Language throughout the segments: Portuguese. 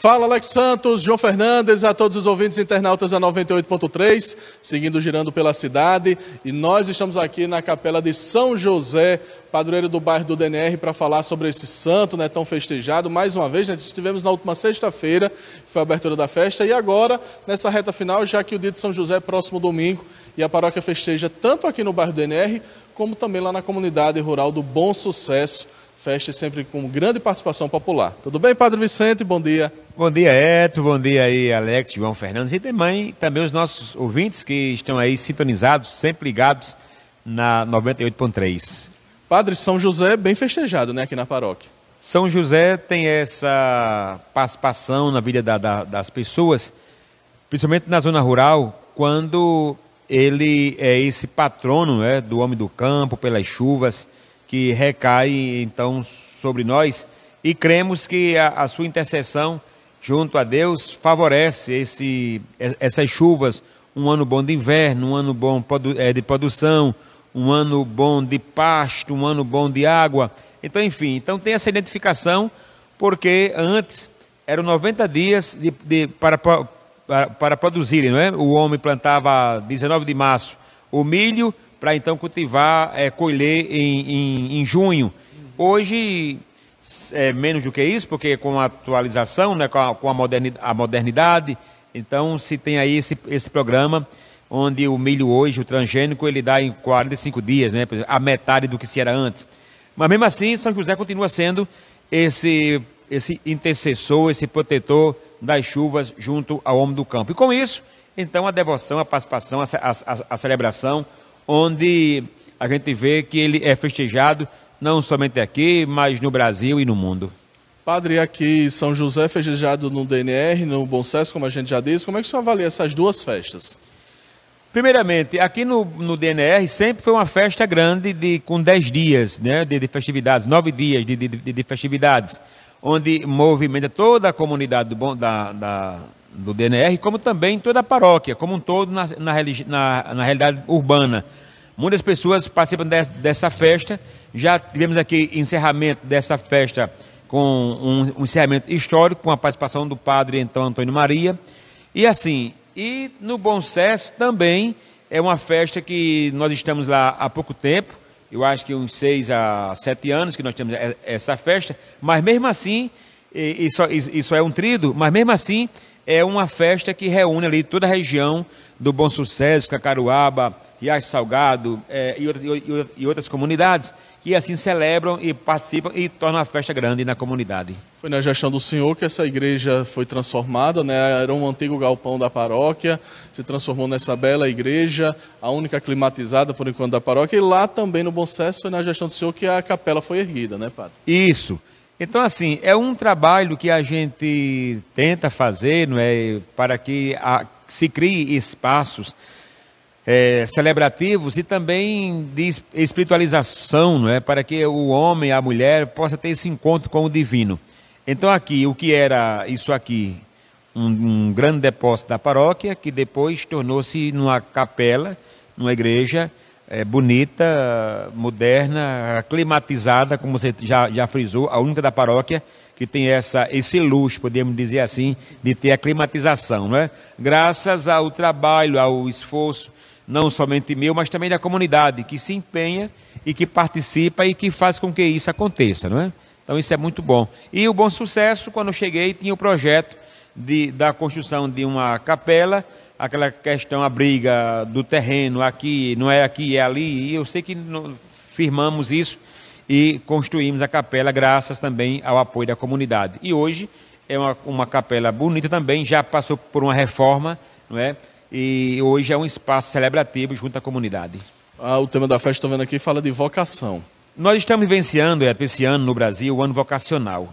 Fala Alex Santos, João Fernandes, a todos os ouvintes internautas da 98.3, seguindo girando pela cidade. E nós estamos aqui na capela de São José, padroeiro do bairro do DNR, para falar sobre esse santo né, tão festejado. Mais uma vez, né, estivemos na última sexta-feira, foi a abertura da festa, e agora, nessa reta final, já que o dia de São José é próximo domingo, e a paróquia festeja tanto aqui no bairro do DNR, como também lá na comunidade rural do Bom Sucesso festa sempre com grande participação popular. Tudo bem, Padre Vicente? Bom dia. Bom dia, Eto. Bom dia aí, Alex, João Fernandes e também, também os nossos ouvintes que estão aí sintonizados, sempre ligados na 98.3. Padre São José, bem festejado, né, aqui na paróquia. São José tem essa participação na vida da, da, das pessoas, principalmente na zona rural, quando ele é esse patrono né, do homem do campo, pelas chuvas, que recai então sobre nós e cremos que a, a sua intercessão junto a Deus favorece esse, essas chuvas, um ano bom de inverno, um ano bom eh, de produção, um ano bom de pasto, um ano bom de água. Então, enfim, então tem essa identificação, porque antes eram 90 dias de, de, para, para, para produzirem, não é? O homem plantava 19 de março o milho, para então cultivar, é, colher em, em, em junho. Hoje é menos do que isso, porque com a atualização, né, com, a, com a, modernidade, a modernidade, então se tem aí esse, esse programa onde o milho hoje, o transgênico, ele dá em 45 dias, né, a metade do que se era antes. Mas mesmo assim, São José continua sendo esse, esse intercessor, esse protetor das chuvas junto ao homem do campo. E com isso, então a devoção, a participação, a, a, a celebração, onde a gente vê que ele é festejado não somente aqui, mas no Brasil e no mundo. Padre, aqui São José é festejado no DNR, no Bom Sucesso, como a gente já disse. Como é que o senhor avalia essas duas festas? Primeiramente, aqui no, no DNR sempre foi uma festa grande de, com 10 dias né, de, de festividades, 9 dias de, de, de, festividades, onde movimenta toda a comunidade do, da, da, do DNR, como também toda a paróquia, como um todo na, na, na, na realidade urbana. Muitas pessoas participam de, dessa festa. Já tivemos aqui encerramento dessa festa com um, um, encerramento histórico, com a participação do padre então Antônio Maria. E assim, e no Bom Sucesso também é uma festa que nós estamos lá há pouco tempo, eu acho que uns seis a sete anos que nós temos essa festa, mas mesmo assim, isso, isso é um trido, mas mesmo assim é uma festa que reúne ali toda a região do Bom Sucesso, Cacaruaba, Riacho Salgado é, e, outras, e, outras comunidades, que assim celebram e participam e tornam a festa grande na comunidade. Foi na gestão do senhor que essa igreja foi transformada, né? era um antigo galpão da paróquia, se transformou nessa bela igreja, a única climatizada por enquanto da paróquia, e lá também no Bom Sucesso foi na gestão do senhor que a capela foi erguida, né, padre? Isso. Isso. Então, assim, é um trabalho que a gente tenta fazer não é, para que a, se crie espaços é, celebrativos e também de espiritualização, não é, para que o homem, a mulher, possa ter esse encontro com o divino. Então, aqui, o que era isso aqui? Um, um grande depósito da paróquia, que depois tornou-se numa capela, numa igreja, é, bonita, moderna, climatizada, como você já, já frisou, a única da paróquia que tem essa, esse luxo, podemos dizer assim, de ter a climatização, não é? Graças ao trabalho, ao esforço, não somente meu, mas também da comunidade, que se empenha e que participa e que faz com que isso aconteça, não é? Então isso é muito bom. E o bom sucesso, quando eu cheguei, tinha o projeto de, da construção de uma capela aquela questão, a briga do terreno aqui, não é aqui, é ali, e eu sei que firmamos isso e construímos a capela graças também ao apoio da comunidade. E hoje é uma, uma capela bonita também, já passou por uma reforma, não é? E hoje é um espaço celebrativo junto à comunidade. Ah, o tema da festa, estou vendo aqui, fala de vocação. Nós estamos vivenciando é, esse ano no Brasil o ano vocacional.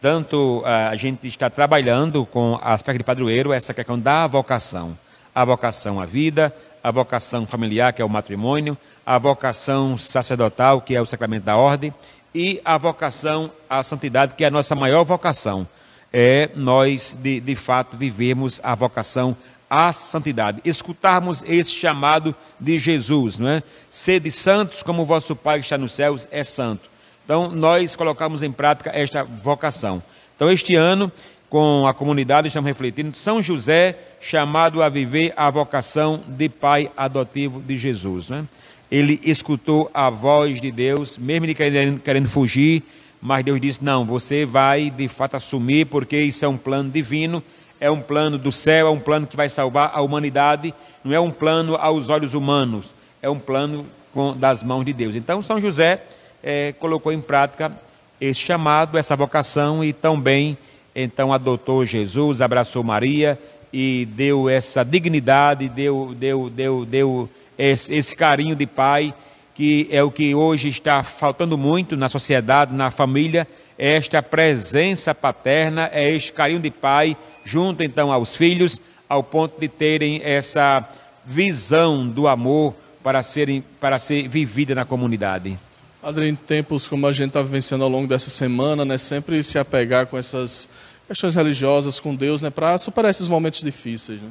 Tanto a gente está trabalhando com a festa de padroeiro, essa questão da vocação. A vocação à vida, a vocação familiar, que é o matrimônio, a vocação sacerdotal, que é o sacramento da ordem, e a vocação à santidade, que é a nossa maior vocação. É nós, de, de fato, vivermos a vocação à santidade, escutarmos esse chamado de Jesus, não é? Sede santos como vosso Pai que está nos céus é santo. Então, nós colocamos em prática esta vocação. Então, este ano, com a comunidade, estamos refletindo São José, chamado a viver a vocação de pai adotivo de Jesus. Né? Ele escutou a voz de Deus, mesmo ele querendo, querendo fugir, mas Deus disse: Não, você vai de fato assumir, porque isso é um plano divino, é um plano do céu, é um plano que vai salvar a humanidade, não é um plano aos olhos humanos, é um plano com, das mãos de Deus. Então, São José é, colocou em prática esse chamado, essa vocação e também então adotou Jesus, abraçou Maria e deu essa dignidade, deu, deu, deu, deu esse, esse carinho de pai que é o que hoje está faltando muito na sociedade, na família, é esta presença paterna, é este carinho de pai junto então aos filhos, ao ponto de terem essa visão do amor para, serem, para ser vivida na comunidade. Adri, em tempos como a gente está vivenciando ao longo dessa semana, né, sempre se apegar com essas questões religiosas, com Deus, né, para superar esses momentos difíceis. Né?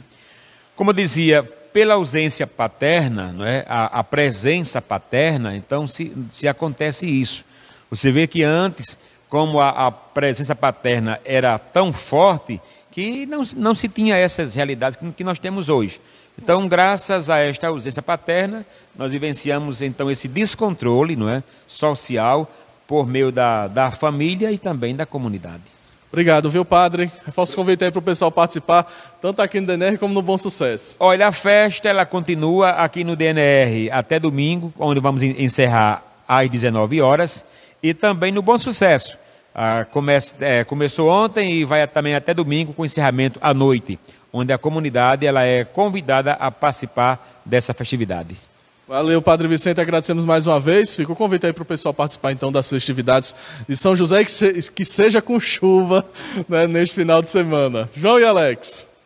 Como eu dizia, pela ausência paterna, não é, a, a presença paterna, então se, se acontece isso. Você vê que antes, como a, a presença paterna era tão forte, que não, não se tinha essas realidades que, que nós temos hoje. Então, graças a esta ausência paterna, nós vivenciamos então esse descontrole não é, social por meio da, da família e também da comunidade. Obrigado, viu, padre? Eu faço convite aí para o pessoal participar, tanto aqui no DNR como no Bom Sucesso. Olha, a festa ela continua aqui no DNR até domingo, onde vamos encerrar às 19 horas, e também no Bom Sucesso. Ah, comece, é, começou ontem e vai também até domingo com encerramento à noite, onde a comunidade ela é convidada a participar dessa festividade. Valeu, Padre Vicente, agradecemos mais uma vez. Fica o convite aí para o pessoal participar então das festividades de São José, que, se, que seja com chuva né, neste final de semana. João e Alex.